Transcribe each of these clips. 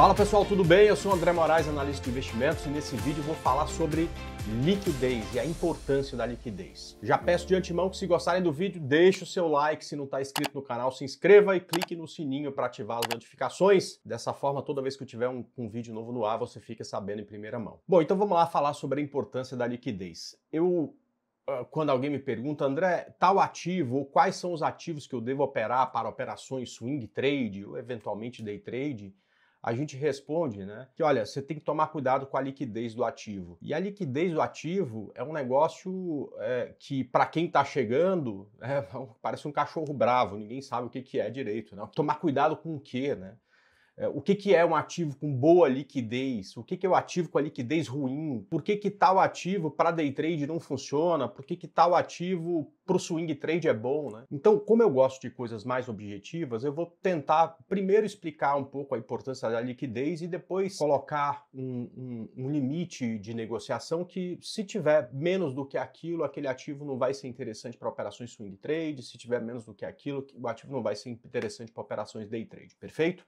Fala pessoal, tudo bem? Eu sou André Moraes, analista de investimentos, e nesse vídeo vou falar sobre liquidez e a importância da liquidez. Já peço de antemão que se gostarem do vídeo, deixe o seu like, se não está inscrito no canal, se inscreva e clique no sininho para ativar as notificações. Dessa forma, toda vez que eu tiver um, um vídeo novo no ar, você fica sabendo em primeira mão. Bom, então vamos lá falar sobre a importância da liquidez. Eu ah, quando alguém me pergunta, André, tal ativo ou quais são os ativos que eu devo operar para operações swing trade ou eventualmente day trade, a gente responde, né? Que olha, você tem que tomar cuidado com a liquidez do ativo. E a liquidez do ativo é um negócio é, que, para quem está chegando, é, parece um cachorro bravo, ninguém sabe o que, que é direito. Né? Tomar cuidado com o quê, né? É, o que, que é um ativo com boa liquidez, o que, que é o um ativo com a liquidez ruim, por que, que tal ativo para day trade não funciona, por que, que tal ativo para o swing trade é bom. Né? Então, como eu gosto de coisas mais objetivas, eu vou tentar primeiro explicar um pouco a importância da liquidez e depois colocar um, um, um limite de negociação que, se tiver menos do que aquilo, aquele ativo não vai ser interessante para operações swing trade, se tiver menos do que aquilo, o ativo não vai ser interessante para operações day trade, perfeito?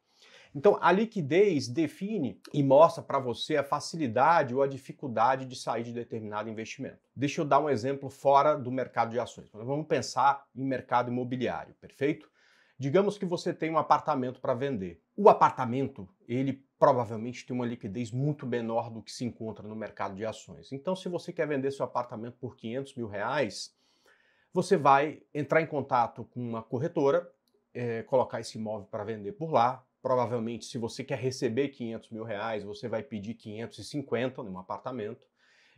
Então, a liquidez define e mostra para você a facilidade ou a dificuldade de sair de determinado investimento. Deixa eu dar um exemplo fora do mercado de ações. Vamos pensar em mercado imobiliário, perfeito? Digamos que você tem um apartamento para vender. O apartamento, ele provavelmente tem uma liquidez muito menor do que se encontra no mercado de ações. Então, se você quer vender seu apartamento por 500 mil reais, você vai entrar em contato com uma corretora, é, colocar esse imóvel para vender por lá, Provavelmente, se você quer receber 500 mil reais, você vai pedir 550 num apartamento.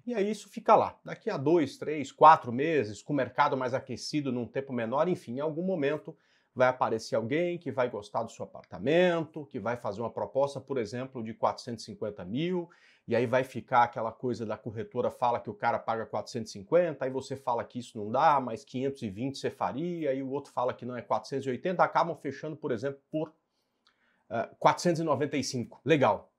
E aí isso fica lá. Daqui a dois, três, quatro meses, com o mercado mais aquecido, num tempo menor, enfim, em algum momento vai aparecer alguém que vai gostar do seu apartamento, que vai fazer uma proposta, por exemplo, de 450 mil, e aí vai ficar aquela coisa da corretora fala que o cara paga 450, aí você fala que isso não dá, mas 520 você faria, aí o outro fala que não é 480, acabam fechando, por exemplo, por 495. Ah, Legal.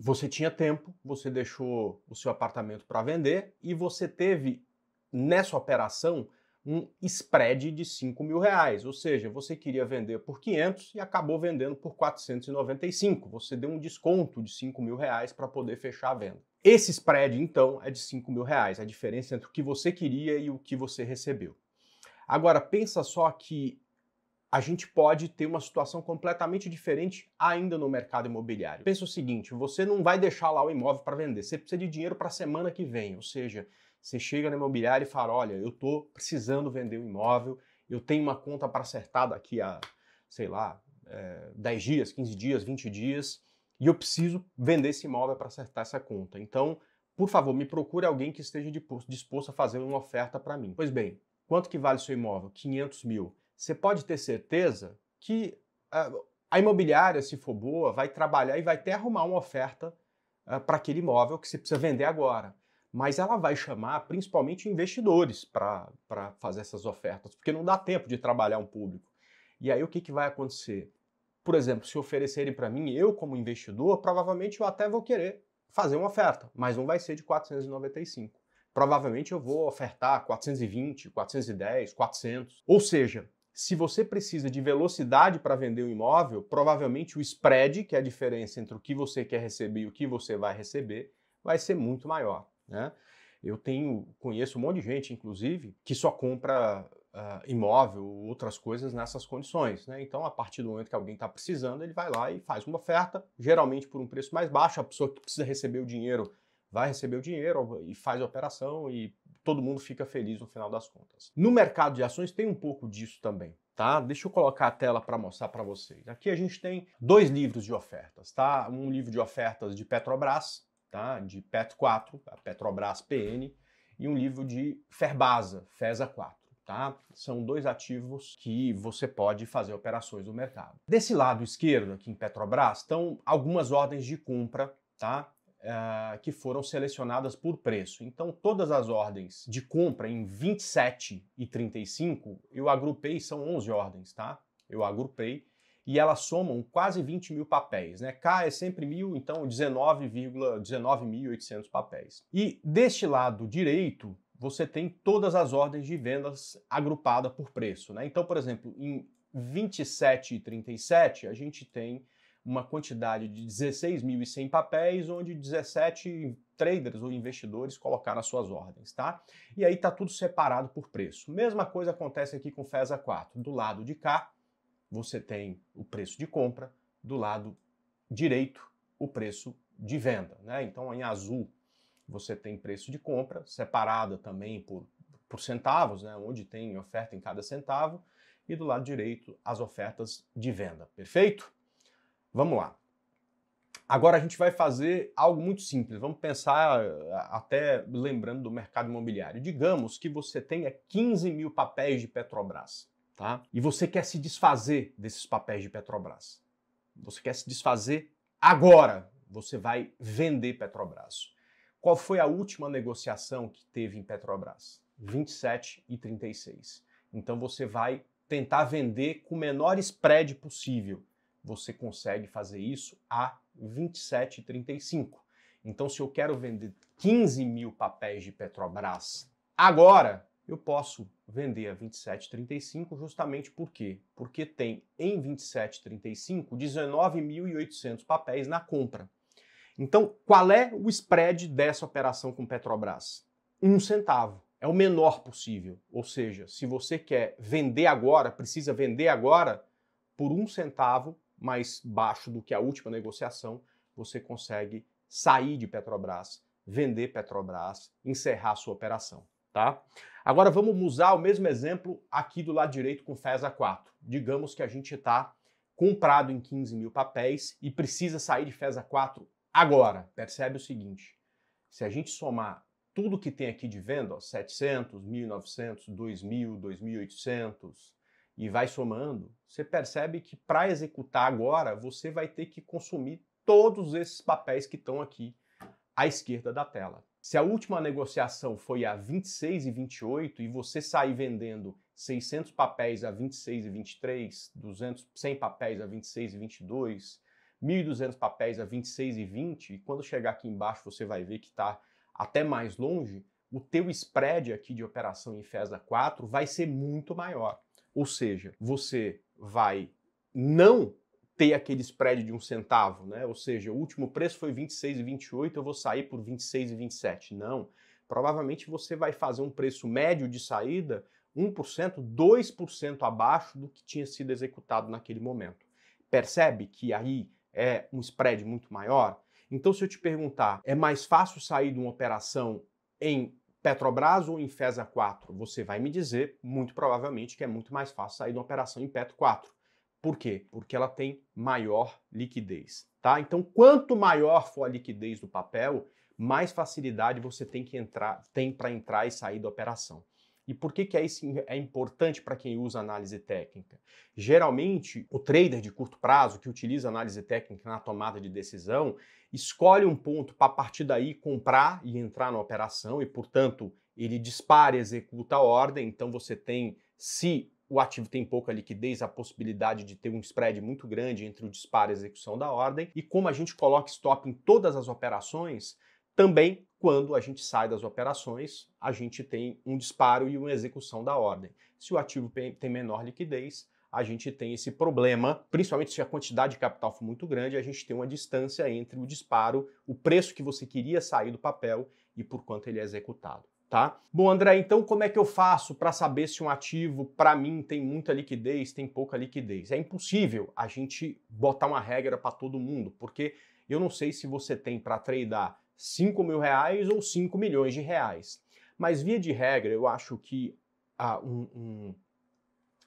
Você tinha tempo, você deixou o seu apartamento para vender e você teve nessa operação um spread de 5 mil reais, ou seja, você queria vender por 500 e acabou vendendo por 495. Você deu um desconto de 5 mil reais para poder fechar a venda. Esse spread, então, é de 5 mil reais, a diferença entre o que você queria e o que você recebeu. Agora, pensa só que a gente pode ter uma situação completamente diferente ainda no mercado imobiliário. Pensa o seguinte: você não vai deixar lá o imóvel para vender, você precisa de dinheiro para a semana que vem. Ou seja, você chega no imobiliário e fala: olha, eu estou precisando vender o um imóvel, eu tenho uma conta para acertar daqui a, sei lá, é, eh, 10 dias, 15 dias, 20 dias, e eu preciso vender esse imóvel para acertar essa conta. Então, por favor, me procure alguém que esteja disposto a fazer uma oferta para mim. Pois bem, quanto que vale seu imóvel? 500 mil você pode ter certeza que a imobiliária, se for boa, vai trabalhar e vai até arrumar uma oferta ah, para aquele imóvel que você precisa vender agora. Mas ela vai chamar principalmente investidores para fazer essas ofertas, porque não dá tempo de trabalhar um público. E aí o que, que vai acontecer? Por exemplo, se oferecerem para mim, eu como investidor, provavelmente eu até vou querer fazer uma oferta, mas não vai ser de 495. Provavelmente eu vou ofertar 420, 410, 400. Ou seja, se você precisa de velocidade para vender o imóvel, provavelmente o spread, que é a diferença entre o que você quer receber e o que você vai receber, vai ser muito maior. Né? Eu tenho, conheço um monte de gente, inclusive, que só compra uh, imóvel ou outras coisas nessas condições. Né? Então, a partir do momento que alguém está precisando, ele vai lá e faz uma oferta, geralmente por um preço mais baixo. A pessoa que precisa receber o dinheiro vai receber o dinheiro e faz a operação e todo mundo fica feliz no final das contas. No mercado de ações tem um pouco disso também. Tá? Deixa eu colocar a tela para mostrar para vocês. Aqui a gente tem dois livros de ofertas, tá? Um livro de ofertas de Petrobras, tá? De Pet 4, a Petrobras PN, e um livro de Ferbasa, FESA 4. Tá? São dois ativos que você pode fazer operações no mercado. Desse lado esquerdo, aqui em Petrobras, estão algumas ordens de compra, tá? Ah, que foram selecionadas por preço. Então, todas as ordens de compra em 27 e 35, eu agrupei, são 11 ordens, tá? Eu agrupei e elas somam quase 20 mil papéis. Né? K é sempre mil, então 19,19.800 19 papéis. E deste lado direito, você tem todas as ordens de vendas agrupadas por preço. Né? Então, por exemplo, em e 37, a gente tem uma quantidade de 16.100 papéis, onde 17 traders ou investidores colocaram as suas ordens, tá? E aí tá tudo separado por preço. Mesma coisa acontece aqui com FESA 4. Do lado de cá, você tem o preço de compra, do lado direito, o preço de venda, né? Então, em azul, você tem preço de compra, separado também por, por centavos, né? Onde tem oferta em cada centavo, e do lado direito, as ofertas de venda, perfeito? Vamos lá. Agora a gente vai fazer algo muito simples. Vamos pensar eh, até lembrando do mercado imobiliário. Digamos que você tenha 15 mil papéis de Petrobras, tá? E você quer se desfazer desses papéis de Petrobras. Você quer se desfazer agora. Você vai vender Petrobras. Qual foi a última negociação que teve em Petrobras? 27 e 36. Então você vai tentar vender com o menor spread possível você consegue fazer isso a 27,35. Então, se eu quero vender 15 mil papéis de Petrobras agora, eu posso vender a 27,35 justamente por quê? Porque tem em 27,35 19.800 papéis na compra. Então, qual é o spread dessa operação com Petrobras? Um centavo. É o menor possível. Ou seja, se você quer vender agora, precisa vender agora, por um centavo mais baixo do que a última negociação, você consegue sair de Petrobras, vender Petrobras, encerrar sua operação, tá? Agora vamos usar o mesmo exemplo aqui do lado direito com FESA 4. Digamos que a gente está comprado em 15 mil papéis e precisa sair de FESA 4 agora. Percebe o seguinte, se a gente somar tudo que tem aqui de venda, ó, 700, 1.900, 2.000, 2.800, e vai somando, você percebe que para executar agora, você vai ter que consumir todos esses papéis que estão aqui à esquerda da tela. Se a última negociação foi a 26 e 28 e você sair vendendo 600 papéis a 26 e 23, 200, 100 papéis a 26 e 22, 1.200 papéis a 26 e 20, e quando chegar aqui embaixo você vai ver que está até mais longe, o teu spread aqui de operação em FESA 4 vai ser muito maior. Ou seja, você vai não ter aquele spread de um centavo, né? Ou seja, o último preço foi 26,28, eu vou sair por 26,27. Não. Provavelmente você vai fazer um preço médio de saída 1%, 2% abaixo do que tinha sido executado naquele momento. Percebe que aí é um spread muito maior? Então, se eu te perguntar, é mais fácil sair de uma operação em Petrobras ou em FESA 4? Você vai me dizer, muito provavelmente, que é muito mais fácil sair de uma operação em Petro 4. Por quê? Porque ela tem maior liquidez, tá? Então, quanto maior for a liquidez do papel, mais facilidade você tem que entrar, tem para entrar e sair da operação. E por que, que é isso é importante para quem usa análise técnica? Geralmente, o trader de curto prazo que utiliza análise técnica na tomada de decisão, escolhe um ponto para partir daí comprar e entrar na operação e, portanto, ele dispara e executa a ordem, então você tem, se o ativo tem pouca liquidez, a possibilidade de ter um spread muito grande entre o disparo e a execução da ordem. E como a gente coloca stop em todas as operações, também quando a gente sai das operações, a gente tem um disparo e uma execução da ordem. Se o ativo tem menor liquidez, a gente tem esse problema, principalmente se a quantidade de capital for muito grande, a gente tem uma distância entre o disparo, o preço que você queria sair do papel e por quanto ele é executado. Tá? Bom, André, então como é que eu faço para saber se um ativo, para mim, tem muita liquidez, tem pouca liquidez? É impossível a gente botar uma regra para todo mundo, porque eu não sei se você tem para tradear 5 mil reais ou 5 milhões de reais. Mas, via de regra, eu acho que ah, um, um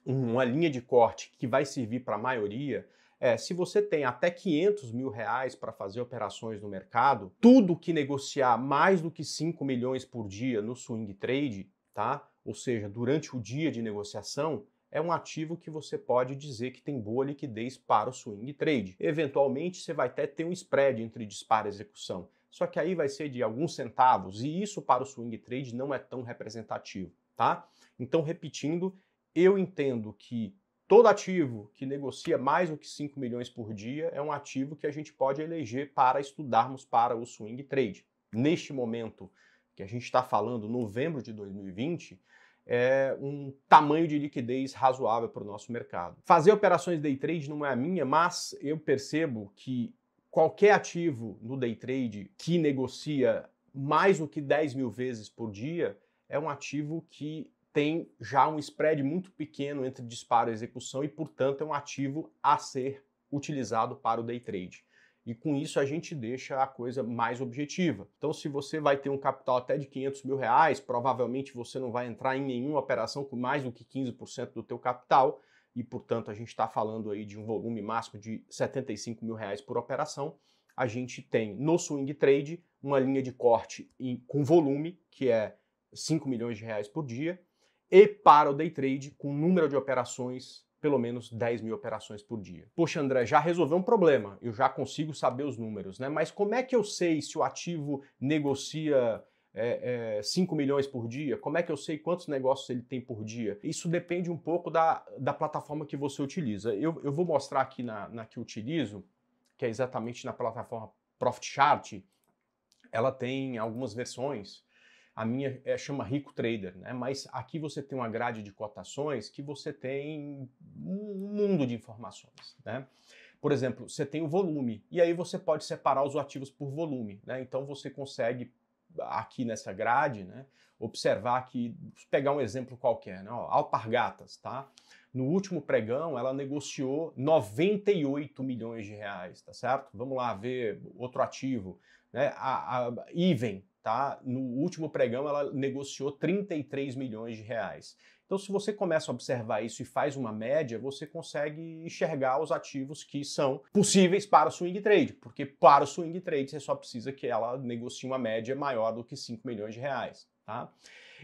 uma linha de corte que vai servir para a maioria, é, se você tem até 500 mil reais para fazer operações no mercado, tudo que negociar mais do que 5 milhões por dia no swing trade, tá? ou seja, durante o dia de negociação, é um ativo que você pode dizer que tem boa liquidez para o swing trade. Eventualmente, você vai até ter um spread entre disparo e execução, só que aí vai ser de alguns centavos, e isso para o swing trade não é tão representativo. Tá? Então, repetindo, eu entendo que todo ativo que negocia mais do que 5 milhões por dia é um ativo que a gente pode eleger para estudarmos para o swing trade. Neste momento que a gente está falando, novembro de 2020, é um tamanho de liquidez razoável para o nosso mercado. Fazer operações day trade não é a minha, mas eu percebo que qualquer ativo no day trade que negocia mais do que 10 mil vezes por dia é um ativo que tem já um spread muito pequeno entre disparo e execução e, portanto, é um ativo a ser utilizado para o day trade. E com isso a gente deixa a coisa mais objetiva. Então, se você vai ter um capital até de 500 mil reais, provavelmente você não vai entrar em nenhuma operação com mais do que 15% do teu capital e, portanto, a gente está falando aí de um volume máximo de 75 mil reais por operação. A gente tem no swing trade uma linha de corte em, com volume que é 5 milhões de reais por dia e para o day trade com número de operações pelo menos 10 mil operações por dia. Poxa, André, já resolveu um problema, eu já consigo saber os números, né? Mas como é que eu sei se o ativo negocia é, é, 5 milhões por dia? Como é que eu sei quantos negócios ele tem por dia? Isso depende um pouco da, da plataforma que você utiliza. Eu, eu vou mostrar aqui na, na que utilizo, que é exatamente na plataforma Profit Chart. Ela tem algumas versões a minha é, chama Rico Trader, né? Mas aqui você tem uma grade de cotações que você tem um mundo de informações, né? Por exemplo, você tem o volume, e aí você pode separar os ativos por volume, né? Então você consegue aqui nessa grade, né? Observar que, pegar um exemplo qualquer, né? Ó, Alpargatas, tá? No último pregão, ela negociou 98 milhões de reais, tá certo? Vamos lá ver outro ativo, né? A, a Even, tá? No último pregão ela negociou 33 milhões de reais. Então, se você começa a observar isso e faz uma média, você consegue enxergar os ativos que são possíveis para o swing trade, porque para o swing trade você só precisa que ela negocie uma média maior do que 5 milhões de reais, tá?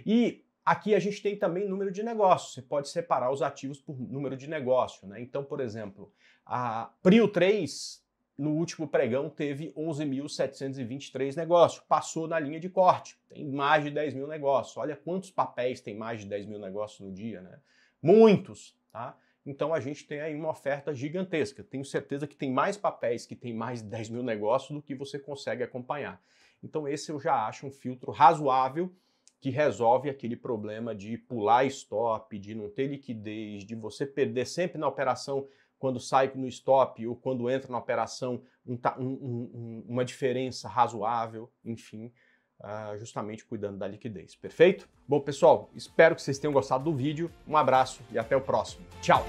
E Aqui a gente tem também número de negócios Você pode separar os ativos por número de negócio. Né? Então, por exemplo, a Prio 3 no último pregão teve 11.723 negócios, passou na linha de corte, tem mais de 10 mil negócios. Olha quantos papéis tem mais de 10 mil negócios no dia, né? Muitos, tá? Então a gente tem aí uma oferta gigantesca. Tenho certeza que tem mais papéis que tem mais de 10 mil negócios do que você consegue acompanhar. Então esse eu já acho um filtro razoável que resolve aquele problema de pular stop, de não ter liquidez, de você perder sempre na operação quando sai no stop ou quando entra na operação um, um, uma diferença razoável, enfim, uh, justamente cuidando da liquidez, perfeito? Bom, pessoal, espero que vocês tenham gostado do vídeo. Um abraço e até o próximo. Tchau!